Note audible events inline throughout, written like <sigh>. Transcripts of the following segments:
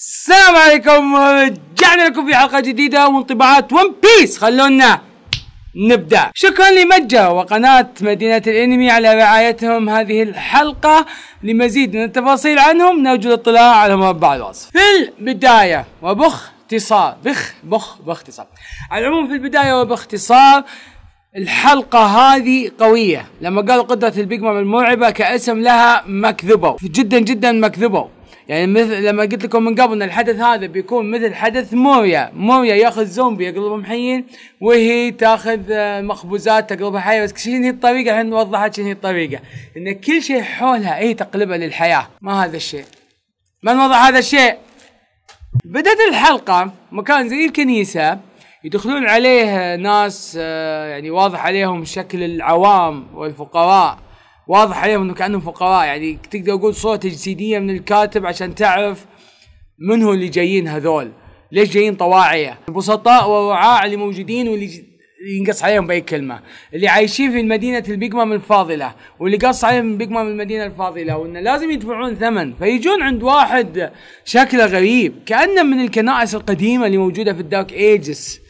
السلام عليكم رجعنا لكم في حلقه جديده وانطباعات ون بيس خلونا نبدا شكرا لمتجر وقناه مدينه الانمي على رعايتهم هذه الحلقه لمزيد من التفاصيل عنهم نرجو الاطلاع على مربع الوصف في البدايه وبخ بخ بخ باختصار على العموم في البدايه وباختصار الحلقة هذه قوية لما قالوا قدرة البيج مام المرعبة كاسم لها مكذبة جدا جدا مكذبة يعني مثل لما قلت لكم من قبل ان الحدث هذا بيكون مثل حدث موريا موريا ياخذ زومبي يقلبهم حيين وهي تاخذ آه، مخبوزات تقلبها حيه بس شنو هي الطريقه الحين وضحت شنو هي الطريقه ان كل شيء حولها هي إيه، تقلبها للحياه ما هذا الشيء من وضع هذا الشيء بدأت الحلقة مكان زي الكنيسة يدخلون عليه ناس آه، يعني واضح عليهم شكل العوام والفقراء واضح عليهم انه كانهم فقراء يعني تقدر تقول صوره تجسيديه من الكاتب عشان تعرف من هو اللي جايين هذول ليش جايين طواعيه البسطاء والرعاع اللي موجودين واللي ينقص عليهم باي كلمه اللي عايشين في مدينه البيجمام الفاضله واللي قص عليهم من المدينه الفاضله وانه لازم يدفعون ثمن فيجون عند واحد شكله غريب كانه من الكنائس القديمه اللي موجوده في الدارك ايجس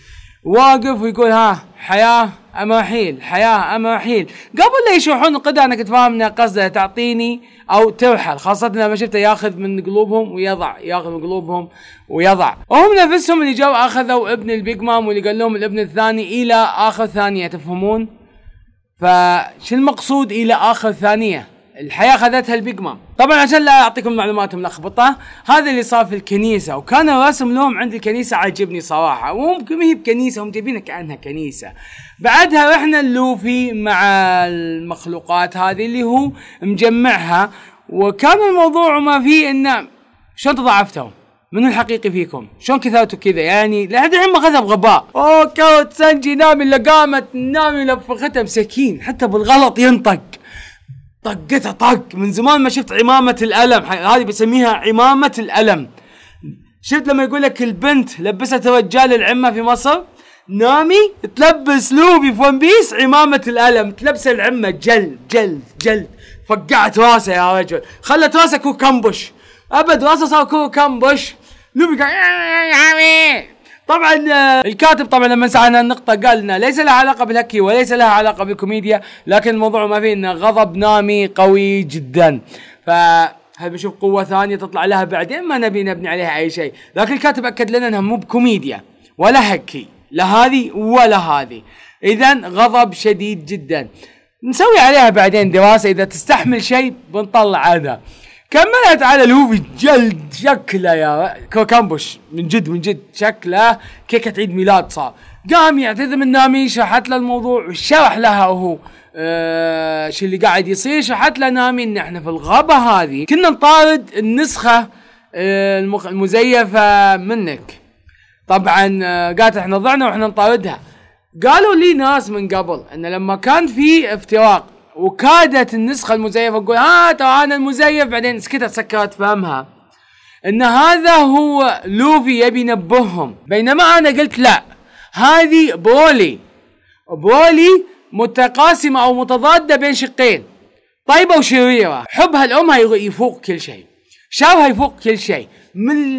واقف ويقول ها حياه اما حيل حياه اما حيل قبل لا يشوحون القدر انا كنت فاهم انه قصده تعطيني او ترحل خاصه لما شفته ياخذ من قلوبهم ويضع ياخذ من قلوبهم ويضع وهم نفسهم اللي جو اخذوا ابن البيج مام واللي قال لهم الابن الثاني الى اخر ثانيه تفهمون فشو المقصود الى اخر ثانيه الحياه خذتها البيج مام طبعا عشان لا اعطيكم معلومات ملخبطه هذا اللي صار في الكنيسه وكان الرسم لهم عند الكنيسه عاجبني صراحه وممكن هي بكنيسه هم جايبينها كانها كنيسه بعدها رحنا لوفي مع المخلوقات هذه اللي هو مجمعها وكان الموضوع ما فيه انه شلون تضاعفتهم منو الحقيقي فيكم؟ شلون كثرتوا كذا يعني؟ لحد الحين ما اخذها بغباء. اوه كوت سنجي نامي اللي قامت نامي لفختها مسكين حتى بالغلط ينطق. طقتها طق من زمان ما شفت عمامة الألم هذه بسميها عمامة الألم شفت لما يقول لك البنت لبست رجال العمة في مصر نامي تلبس لوبي في ون بيس عمامة الألم تلبسه العمة جل جل جل فقعت راسه يا رجل خلت راسه كوكمبوش أبد راسه صار كوكمبوش لوبي قال طبعا آه، الكاتب طبعا لما سالنا النقطة قال لنا ليس لها علاقة بالهكي وليس لها علاقة بالكوميديا لكن الموضوع ما فيه انه غضب نامي قوي جدا ف هل بنشوف قوة ثانية تطلع لها بعدين ما نبي نبني عليها أي شيء لكن الكاتب أكد لنا أنها مو بكوميديا ولا هكي لا هذه ولا هذه إذا غضب شديد جدا نسوي عليها بعدين دراسة إذا تستحمل شيء بنطلع عنها. كملت على لوفي جلد شكله يا كوكامبوش من جد من جد شكله كيكة عيد ميلاد صار قام يعتذر من نامي شرحت له الموضوع وشرح لها وهو أه اللي قاعد يصير شرحت له نامي ان احنا في الغابة هذه كنا نطارد النسخة أه المزيفة منك طبعا أه قالت احنا ضعنا واحنا نطاردها قالوا لي ناس من قبل ان لما كان في افتراق وكادت النسخة المزيفة تقول ها ترى انا المزيف بعدين سكتت سكرت فهمها ان هذا هو لوفي يبي ينبههم بينما انا قلت لا هذه بولي بولي متقاسمة او متضادة بين شقين طيبة وشريرة حبها لأمها يفوق كل شيء شرها يفوق كل شيء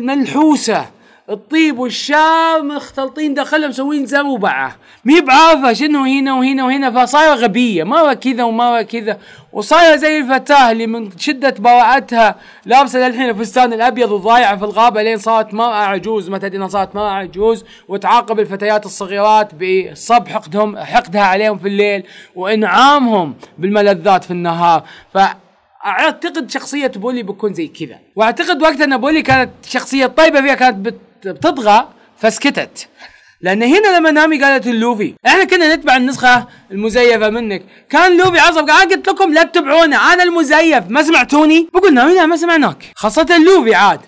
ملحوسة الطيب والشام مختلطين داخلهم مسوين زروبعة مي بعارفه شنو هنا وهنا وهنا فصايره غبيه مره كذا ومره كذا وصايره زي الفتاه اللي من شده براءتها لابسه للحين الفستان الابيض وضايعه في الغابه لين صارت مراه عجوز ما تدري إنها صارت مراه عجوز وتعاقب الفتيات الصغيرات بصب حقدهم حقدها عليهم في الليل وانعامهم بالملذات في النهار ف اعتقد شخصيه بولي بتكون زي كذا واعتقد وقتها ان بولي كانت شخصيه طيبه فيها كانت بت بتطغى فسكتت لان هنا لما نامي قالت لوفي احنا كنا نتبع النسخه المزيفه منك كان لوفي عصب قال قلت لكم لا تتبعونا انا المزيف ما سمعتوني بقول نامي لا ما سمعناك خاصه لوفي عاد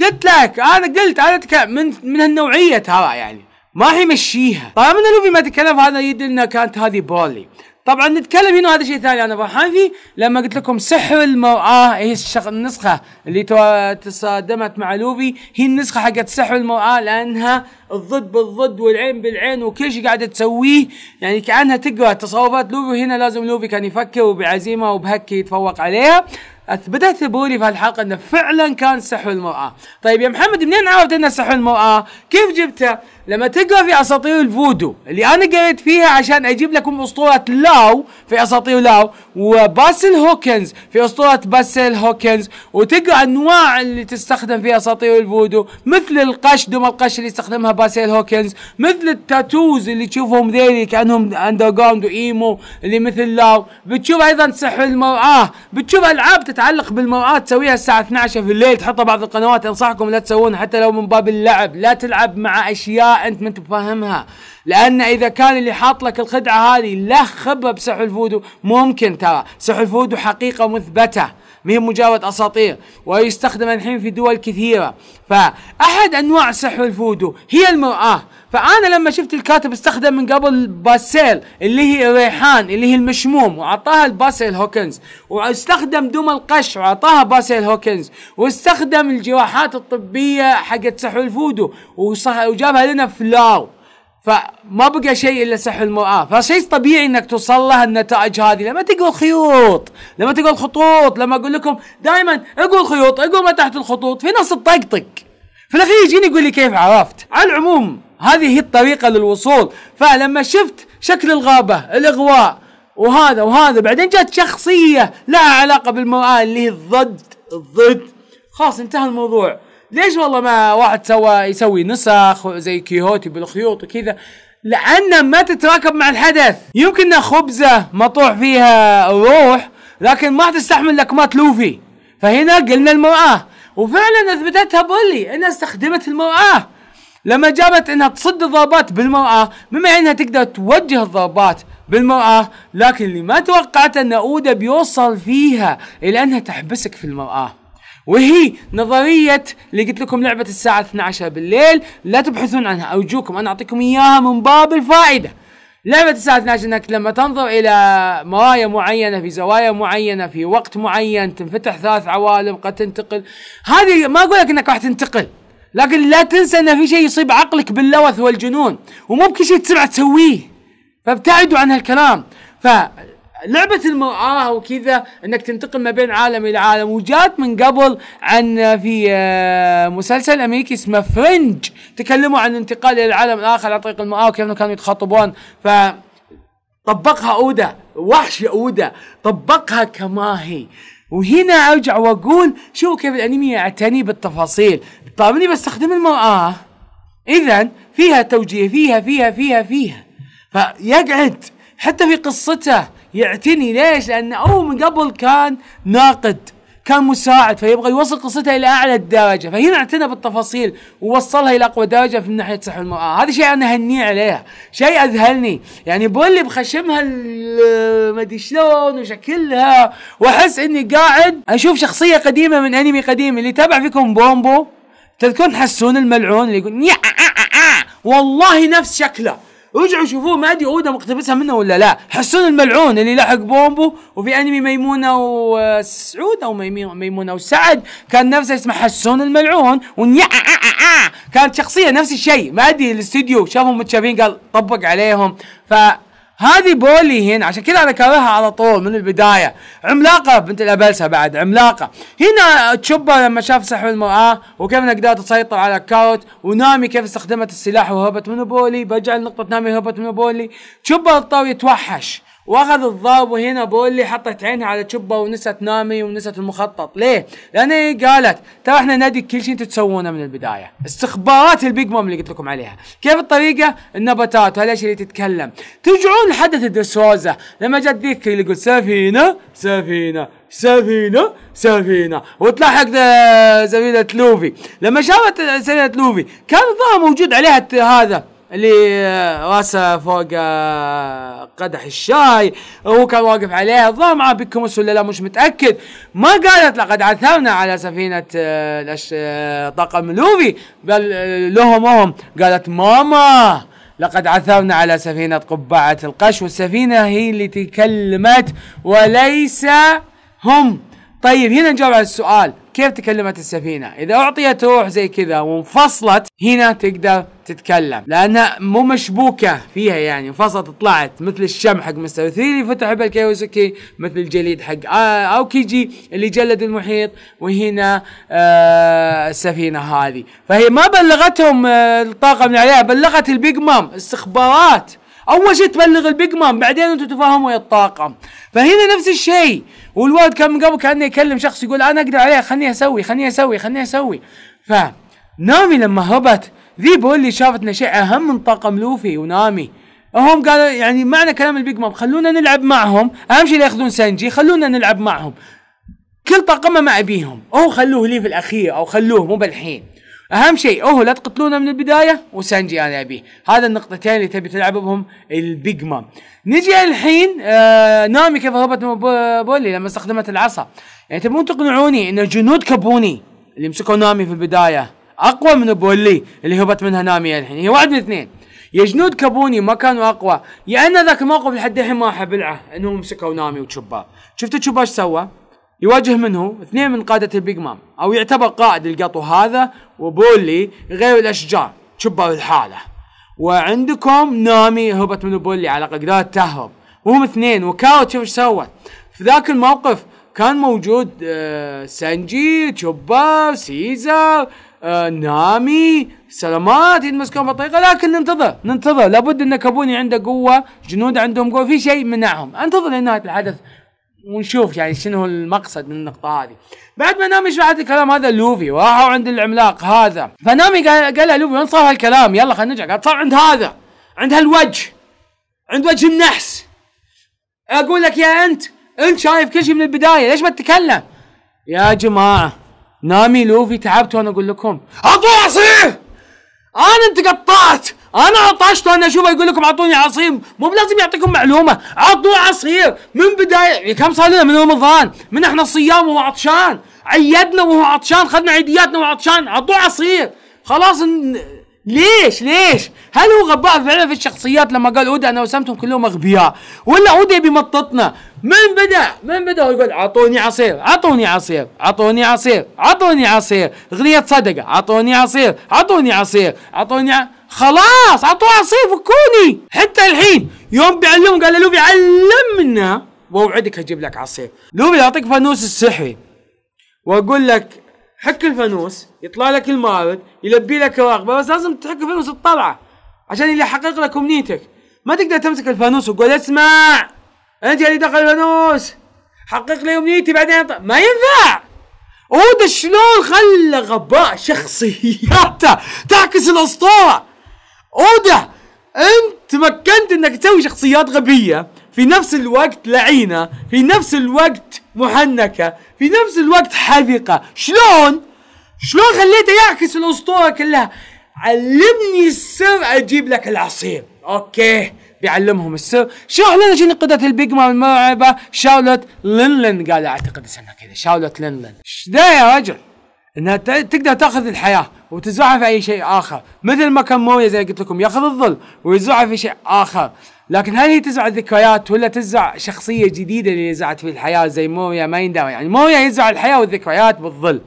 قلت لك انا قلت انا من من هالنوعيه ترى يعني ما هي مشيها طالما لوفي ما تكلم هذا يدل كانت هذه بولي طبعا نتكلم هنا هذا شيء ثاني انا ابو فيه لما قلت لكم سحر المرآة هي الشغ... النسخة اللي تصادمت مع لوفي هي النسخة حقت سحر المرآة لانها الضد بالضد والعين بالعين وكل شيء قاعده تسويه يعني كانها تقرا تصرفات لوفي هنا لازم لوفي كان يفكر وبعزيمه وبهكي يتفوق عليها اثبتت بولي في الحلقه انه فعلا كان سحر المراه. طيب يا محمد منين عرفت انه سحر المراه؟ كيف جبته؟ لما تقرا في اساطير الفودو اللي انا قريت فيها عشان اجيب لكم اسطوره لاو في اساطير لاو وباسل هوكنز في اسطوره باسل هوكنز وتقرا انواع اللي تستخدم في اساطير الفودو مثل القش دوم القش اللي يستخدمها باسيل هوكنز مثل التاتوز اللي تشوفهم ذيلي كانهم اندر جراوند وايمو اللي مثل لاو بتشوف ايضا سحر المراه بتشوف العاب تتعلق بالمراه تسويها الساعه 12 في الليل تحطها بعض القنوات انصحكم لا تسوونها حتى لو من باب اللعب لا تلعب مع اشياء انت ما انت فاهمها لان اذا كان اللي حاط لك الخدعه هذه له خبره بسحر الفودو ممكن ترى سحر الفودو حقيقه مثبته ما هي مجرد اساطير ويستخدم الحين في دول كثيره فاحد انواع سحر الفودو هي المراه فانا لما شفت الكاتب استخدم من قبل باسيل اللي هي الريحان اللي هي المشموم واعطاها الباسيل هوكنز واستخدم دم القش واعطاها باسيل هوكنز واستخدم الجراحات الطبيه حقت سحر الفودو وجابها لنا فلاو فما بقى شيء الا سحب المراه فشيء طبيعي انك توصل لها النتائج هذه لما تقول خيوط لما تقول خطوط لما اقول لكم دائما اقول خيوط اقول ما تحت الخطوط في ناس تطقطق في الاخير يجيني يقول لي كيف عرفت على العموم هذه هي الطريقه للوصول فلما شفت شكل الغابه الاغواء وهذا وهذا بعدين جت شخصيه لها علاقه بالمراه اللي هي الضد الضد خلاص انتهى الموضوع ليش والله ما واحد سوى يسوي نسخ زي كيهوتي بالخيوط وكذا لأن ما تتراكب مع الحدث يمكن خبزة مطوح فيها روح لكن ما تستحمل لكمات لوفي فهنا قلنا المرأة وفعلا اثبتتها بولي انها استخدمت المرأة لما جابت انها تصد الضربات بالمرأة بما انها تقدر توجه الضربات بالمرأة لكن اللي ما توقعت ان اودا بيوصل فيها الى انها تحبسك في المرأة وهي نظريه اللي قلت لكم لعبه الساعه 12 بالليل لا تبحثون عنها ارجوكم انا اعطيكم اياها من باب الفائده لعبة الساعة 12 انك لما تنظر الى مرايا معينة في زوايا معينة في وقت معين تنفتح ثلاث عوالم قد تنتقل هذه ما اقول لك انك راح تنتقل لكن لا تنسى ان في شيء يصيب عقلك باللوث والجنون ومو بكل شيء تسمع تسويه فابتعدوا عن هالكلام ف لعبة المرآة وكذا انك تنتقل ما بين عالم الى عالم وجات من قبل عن في آه، مسلسل امريكي اسمه فرنج تكلموا عن الانتقال الى العالم الاخر عن طريق المرآة وكيف كانوا يتخاطبون ف طبقها اودا وحش اودا طبقها كما هي وهنا ارجع واقول شوفوا كيف الانمي يعتني بالتفاصيل طيب اني بستخدم المرآة اذا فيها توجيه فيها فيها فيها فيها فيقعد حتى في قصته يعتني ليش؟ لأن أو من قبل كان ناقد كان مساعد فيبغى يوصل قصتها الى اعلى الدرجه فهنا اعتنى بالتفاصيل ووصلها الى اقوى درجه من ناحيه سحر المراه هذا شيء انا هنيه عليها شيء اذهلني يعني بولي بخشمها ما ادري شلون وشكلها واحس اني قاعد اشوف شخصيه قديمه من انمي قديم اللي تابع فيكم بومبو تذكرون حسون الملعون اللي يقول آه، آه، آه، والله نفس شكله رجعوا شوفوه ما ادري اودا مقتبسها منه ولا لا حسون الملعون اللي لحق بومبو وفي انمي ميمونه وسعود او ميمونه وسعد كان نفسه اسمه حسون الملعون ونيا آه- آه- آه. كانت شخصيه نفس الشيء ما ادري الاستوديو شافهم متشابهين قال طبق عليهم ف هذه بولي هنا عشان كذا انا كارهها على طول من البدايه عملاقه بنت الابلسه بعد عملاقه هنا تشوبا لما شاف سحر المراه وكيف انها قدرت تسيطر على كاوت ونامي كيف استخدمت السلاح وهربت من بولي برجع لنقطه نامي هربت من بولي تشوبا اضطر يتوحش واخذ الضرب وهنا بقول لي حطت عينها على تشبه ونست نامي ونست المخطط ليه لان هي قالت ترى احنا نادي كل شيء انتم تسوونه من البدايه استخبارات البيج مام اللي قلت لكم عليها كيف الطريقه النباتات وهالاشياء اللي تتكلم ترجعون لحدث الدسوزة لما جت ذيك اللي يقول سفينه سفينه سفينة سفينة وتلاحق سفينة آه، لوفي لما شافت سفينة لوفي كان الظاهر موجود عليها هذا اللي آه، راسه فوق آه، قدح الشاي هو كان واقف عليها الظاهر معاه بيكمس ولا لا مش متاكد ما قالت لقد عثرنا على سفينه آه، طاقم لوفي بل لهم هم قالت ماما لقد عثرنا على سفينة قبعة القش والسفينة هي اللي تكلمت وليس هم طيب هنا نجاوب على السؤال كيف تكلمت السفينة إذا أعطيت روح زي كذا وانفصلت هنا تقدر تتكلم لانها مو مشبوكه فيها يعني انفصلت طلعت مثل الشم حق مستر ثيري فتح بالكيوسكي مثل الجليد حق اوكيجي اللي جلد المحيط وهنا آه السفينه هذه فهي ما بلغتهم آه الطاقه من عليها بلغت البيج مام استخبارات اول شيء تبلغ البيج مام بعدين انتم تفاهموا يا الطاقم فهنا نفس الشيء والواد كان من قبل كانه يكلم شخص يقول انا اقدر عليه خليني اسوي خليني اسوي خليني اسوي ف نامي لما هربت ذيبو اللي شافت شافتنا شيء اهم من طاقم لوفي ونامي هم قالوا يعني معنى كلام البيج مام خلونا نلعب معهم اهم شيء لا ياخذون سنجي خلونا نلعب معهم كل طاقمه ما ابيهم او خلوه لي في الاخير او خلوه مو بالحين اهم شيء اوه لا تقتلونا من البدايه وسانجي انا ابيه هذا النقطتين اللي تبي تلعب بهم البيج مام نجي الحين آه نامي كيف هبت بولي لما استخدمت العصا يعني تبون تقنعوني ان جنود كابوني اللي مسكوا نامي في البدايه اقوى من بولي اللي هبط منها نامي الحين هي واحد من اثنين يا جنود كابوني ما كانوا اقوى يا ان ذاك الموقف لحد الحين ما احب العه انهم مسكوا نامي وتشوبا شفتوا تشوبا ايش سوى؟ يواجه منه اثنين من قادة البيج مام او يعتبر قائد القطو هذا وبولي غير الاشجار تشوبا الحالة وعندكم نامي هبت من بولي على قدرات تهرب وهم اثنين وكاو تشوف ايش سوت في ذاك الموقف كان موجود آه، سانجي تشوبا سيزر آه، نامي سلامات يتمسكون بالطريقه لكن ننتظر ننتظر لابد ان كابوني عنده قوه جنود عندهم قوه في شيء منعهم انتظر لنهايه الحدث ونشوف يعني شنو المقصد من النقطة هذه. بعد ما نامي شرحت الكلام هذا لوفي راحوا عند العملاق هذا، فنامي قال قال له لوفي وين صار هالكلام؟ يلا خلينا نرجع، قال صار عند هذا، عند هالوجه، عند وجه النحس. اقول لك يا انت، انت شايف كل شيء من البداية، ليش ما تتكلم؟ يا جماعة نامي لوفي تعبت وانا اقول لكم اعطوه عصير انا انت قطعت انا عطشت وانا اشوفه يقول لكم اعطوني عصير مو بلازم يعطيكم معلومه اعطوه عصير من بدايه يعني كم صار لنا من رمضان من احنا صيام وهو عطشان عيدنا وهو عطشان خدنا عيدياتنا وهو عطشان اعطوه عصير خلاص ليش ليش هل هو غباء فعلا في الشخصيات لما قال اودا انا وسمتهم كلهم اغبياء ولا اودا يبي يمططنا من بدا من بدا يقول اعطوني عصير اعطوني عصير اعطوني عصير اعطوني عصير اغنيه صدقه اعطوني عصير اعطوني عصير اعطوني ع... خلاص اعطوه عصير فكوني حتى الحين يوم بيعلم قال لوفي علمنا بوعدك اجيب لك عصير لوفي اعطيك فانوس السحري واقول لك حك الفانوس يطلع لك المارد يلبي لك رغبه بس لازم تحك الفانوس الطلعه عشان اللي يحقق لك امنيتك ما تقدر تمسك الفانوس وتقول اسمع انت اللي دخل الفانوس حقق لي امنيتي بعدين أط... ما ينفع اودا شلون خلى غباء شخصياته تعكس الاسطوره اودا انت تمكنت انك تسوي شخصيات غبيه في نفس الوقت لعينه في نفس الوقت محنكه في نفس الوقت حذقه شلون شلون خليته يعكس الاسطوره كلها علمني السر اجيب لك العصير اوكي بيعلمهم السر شرح لنا شنو قدرة البيج مان المرعبة شارلوت لينلين قال اعتقد اسمها كذا شارلوت لينلين ايش ذا يا رجل انها تقدر تاخذ الحياة وتزرعها في اي شيء اخر مثل ما كان موريا زي قلت لكم ياخذ الظل ويزرعها في شيء اخر لكن هل هي تزرع الذكريات ولا تزرع شخصيه جديده اللي نزعت في الحياه زي مويا ما يندرى يعني مويا يزرع الحياه والذكريات بالظل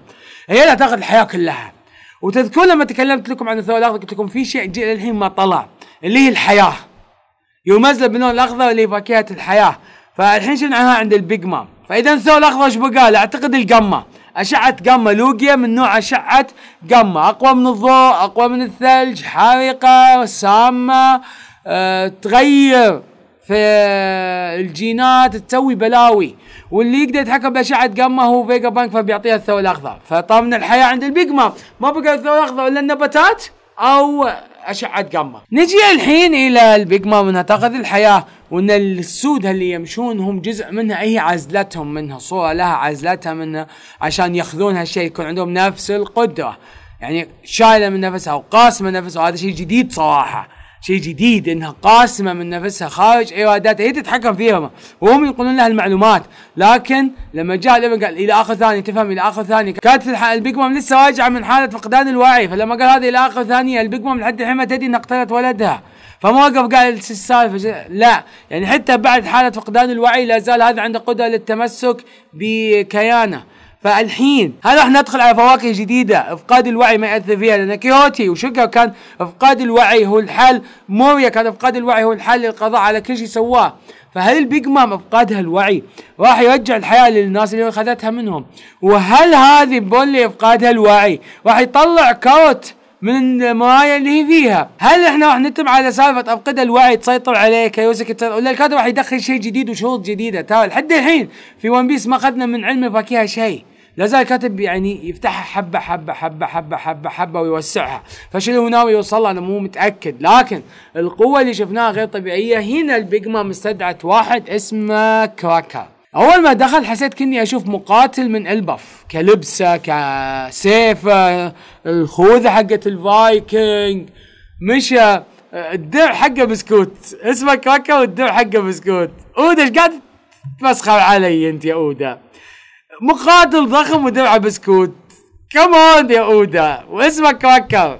هي لا تاخذ الحياه كلها وتذكرون لما تكلمت لكم عن الثور الاخضر قلت لكم في شيء للحين ما طلع اللي هي الحياه يرمز باللون الاخضر اللي فاكهه الحياه فالحين شنعها عند البيج مام فاذا الثور الاخضر ايش بقى اعتقد القمه أشعة جاما لوجيا من نوع أشعة جاما أقوى من الضوء أقوى من الثلج حارقة سامة آه، تغير في الجينات تسوي بلاوي واللي يقدر يتحكم باشعه قمه هو فيجا بانك فبيعطيها الثوب الاخضر فطمن الحياه عند البيج ما بقى الثوب الاخضر الا النباتات او اشعه قمه نجي الحين الى البيج منها تاخذ الحياه وان السود اللي يمشون هم جزء منها هي عزلتهم منها صوره لها عزلتها منها عشان ياخذون هالشيء يكون عندهم نفس القدره يعني شايله من نفسها وقاسمه نفسها وهذا شيء جديد صراحه شيء جديد انها قاسمه من نفسها خارج اي هي تتحكم فيهم وهم يقولون لها المعلومات لكن لما جاء لما قال الى اخر ثانيه تفهم الى اخر ثانيه كانت البيج مام لسه راجعه من حاله فقدان الوعي فلما قال هذا الى اخر ثانيه البيج مام لحد الحين ما تدري انها قتلت ولدها فما وقف قال السالفه لا يعني حتى بعد حاله فقدان الوعي لا زال هذا عنده قدره للتمسك بكيانه فالحين هل راح ندخل على فواكه جديده افقاد الوعي ما ياثر فيها لان كيوتي وشوكا كان افقاد الوعي هو الحل موريا كان افقاد الوعي هو الحل للقضاء على كل شيء سواه فهل البيج مام افقادها الوعي راح يرجع الحياه للناس اللي اخذتها منهم وهل هذه بولي افقادها الوعي راح يطلع كوت من المرايا اللي هي فيها هل احنا راح نتم على سالفه افقد الوعي تسيطر عليه كيوسك ولا الكاتب راح يدخل شيء جديد وشروط جديده ترى لحد الحين في ون بيس ما اخذنا من علم الفاكهه شيء لا زال الكاتب يعني يفتحها حبه حبه حبه حبه حبه حبه ويوسعها فشو هو ناوي يوصل انا مو متاكد لكن القوه اللي شفناها غير طبيعيه هنا البيج مام استدعت واحد اسمه كراكر اول ما دخل حسيت كني اشوف مقاتل من البف كلبسه كسيفه الخوذه حقت الفايكنج مشى الدرع حقه بسكوت اسمه كاكا والدرع حقه بسكوت اودا ايش قاعد تمسخر علي انت يا اودا مقاتل ضخم ودرعه بسكوت كمان يا اودا واسمه كاكا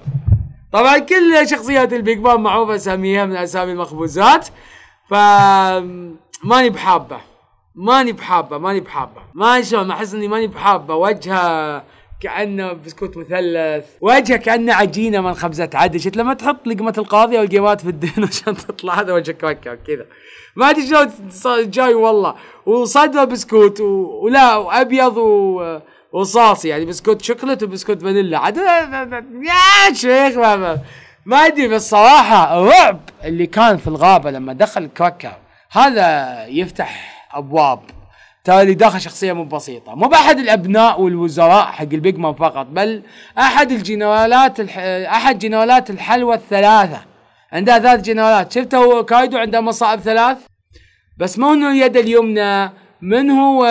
طبعا كل شخصيات البيج بام معروفه اساميها من اسامي المخبوزات ف ماني بحابه ماني بحابه ماني بحابه ما شلون احس اني ماني بحابه وجهه كانه بسكوت مثلث وجهه كانه عجينه من خبزه عدل شفت لما تحط لقمه او القيمات في الدهن <laughs> عشان تطلع هذا وجهك وكا كذا ما ادري شلون جاي والله وصدمه بسكوت و... ولا وابيض و... وصاصي يعني بسكوت شوكلت وبسكوت فانيلا عاد يا شيخ ما ما ادري بس صراحه الرعب اللي كان في الغابه لما دخل كوكا هذا يفتح ابواب تالي داخل شخصيه مو بسيطه مو باحد الابناء والوزراء حق البيج مان فقط بل احد الجنرالات الح... احد جنرالات الحلوى الثلاثه عندها ثلاث جنرالات شفته كايدو عنده مصائب ثلاث بس مو انه اليد اليمنى من هو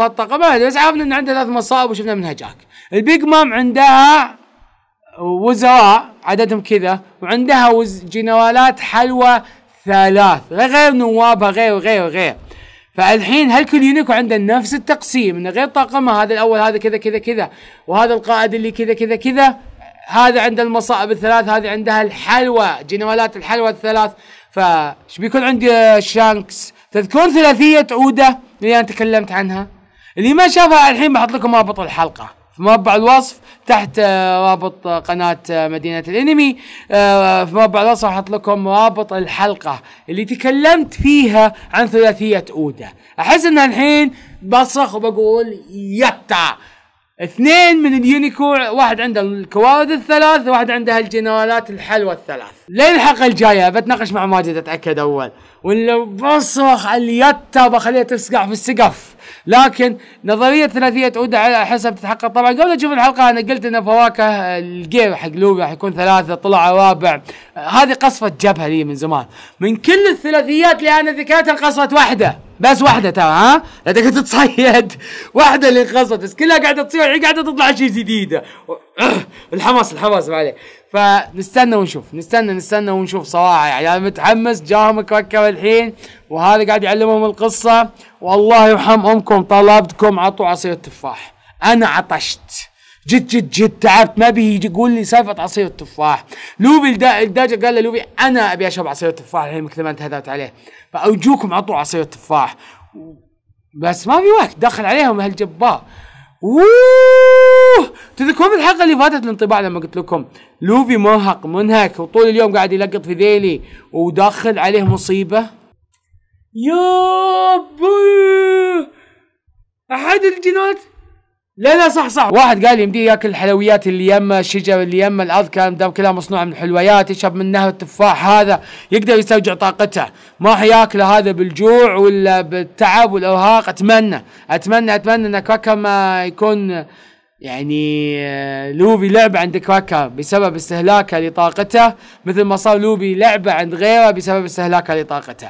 افطق آه، ما بس عرفنا انه عنده ثلاث مصائب وشفنا منها جاك البيج مام عندها وزراء عددهم كذا وعندها وز جنرالات حلوه ثلاث غير نوابها غير غير غير فالحين هل كل يونيكو عنده نفس التقسيم انه غير طاقمه هذا الاول هذا كذا كذا كذا وهذا القائد اللي كذا كذا كذا هذا عنده المصائب الثلاث هذه عندها الحلوى جنوالات الحلوى الثلاث فش بيكون عندي شانكس تذكرون ثلاثيه عوده اللي انا تكلمت عنها اللي ما شافها الحين بحط لكم رابط الحلقه في مربع الوصف تحت آه، رابط آه، قناة آه، مدينة الانمي في مربع الوصف احط لكم رابط الحلقة اللي تكلمت فيها عن ثلاثية اودا احس ان الحين بصخ وبقول يتا اثنين من اليونيكور واحد عنده الكوارث الثلاث واحد عنده الجنالات الحلوه الثلاث لين الحلقه الجايه بتناقش مع ماجد اتاكد اول ولا بصرخ على اليتا بخليها تسقع في السقف لكن نظريه ثلاثيه عوده على حسب تتحقق طبعا قبل اشوف الحلقه انا قلت ان فواكه الجيم حق لوبي راح يكون ثلاثه طلع رابع هذه قصفه جبهه لي من زمان من كل الثلاثيات اللي انا ذكرتها قصفه واحده بس واحده ترى ها لا تقعد تصيد واحده اللي بس كلها قاعده تصير هي قاعده تطلع شيء جديد الحماس الحماس ما عليه فنستنى ونشوف نستنى نستنى ونشوف صراحه يعني انا متحمس جاهم مكركر الحين وهذا قاعد يعلمهم القصه والله يرحم امكم طلبتكم عطوا عصير التفاح انا عطشت جد جد جد تعبت ما بيجي يقول لي سالفه عصير التفاح لوفي الداجة قال له لوفي انا ابي اشرب عصير التفاح المكتبه انتهت عليه فارجوكم عطوا عصير التفاح بس ما في وقت دخل عليهم هالجبار اوه تذكرون الحلقه اللي فاتت الانطباع لما قلت لكم لوفي مرهق منهك وطول اليوم قاعد يلقط في ذيلي وداخل عليه مصيبه يا احد الجنات لا لا صح صح واحد قال يمديه ياكل الحلويات اللي يمه الشجر اللي يمه الارض كان دام كلها مصنوعه من حلويات يشرب منها التفاح هذا يقدر يسترجع طاقته ما حياكله هذا بالجوع ولا بالتعب والارهاق اتمنى اتمنى اتمنى ان كراكر ما يكون يعني آه، لوبي لعبه عند كراكر بسبب استهلاكه لطاقته مثل ما صار لوبي لعبه عند غيره بسبب استهلاكه لطاقته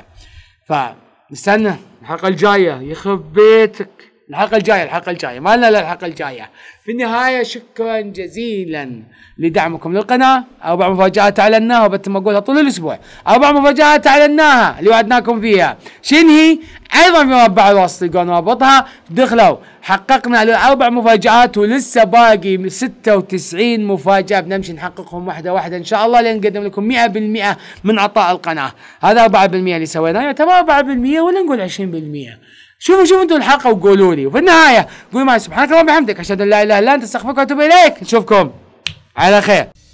فنستنى الحلقه الجايه يخرب بيتك الحلقة الجاية الحلقة الجاية ما لنا إلا الحلقة الجاية في النهاية شكرا جزيلا لدعمكم للقناة أربع مفاجآت أعلناها وبتم أقولها طول الأسبوع أربع مفاجآت أعلناها اللي وعدناكم فيها شنهي ايضا في مربع الوسط يقولون رابطها دخلوا حققنا الاربع مفاجات ولسه باقي 96 مفاجاه بنمشي نحققهم واحده واحده ان شاء الله لين نقدم لكم 100% من عطاء القناه هذا 4% اللي سويناه يعتبر 4% ولا نقول 20% شوفوا شوفوا انتم الحلقه وقولوا لي وفي النهايه قولوا معي سبحانك اللهم وبحمدك اشهد ان لا اله الا انت استغفرك واتوب اليك نشوفكم على خير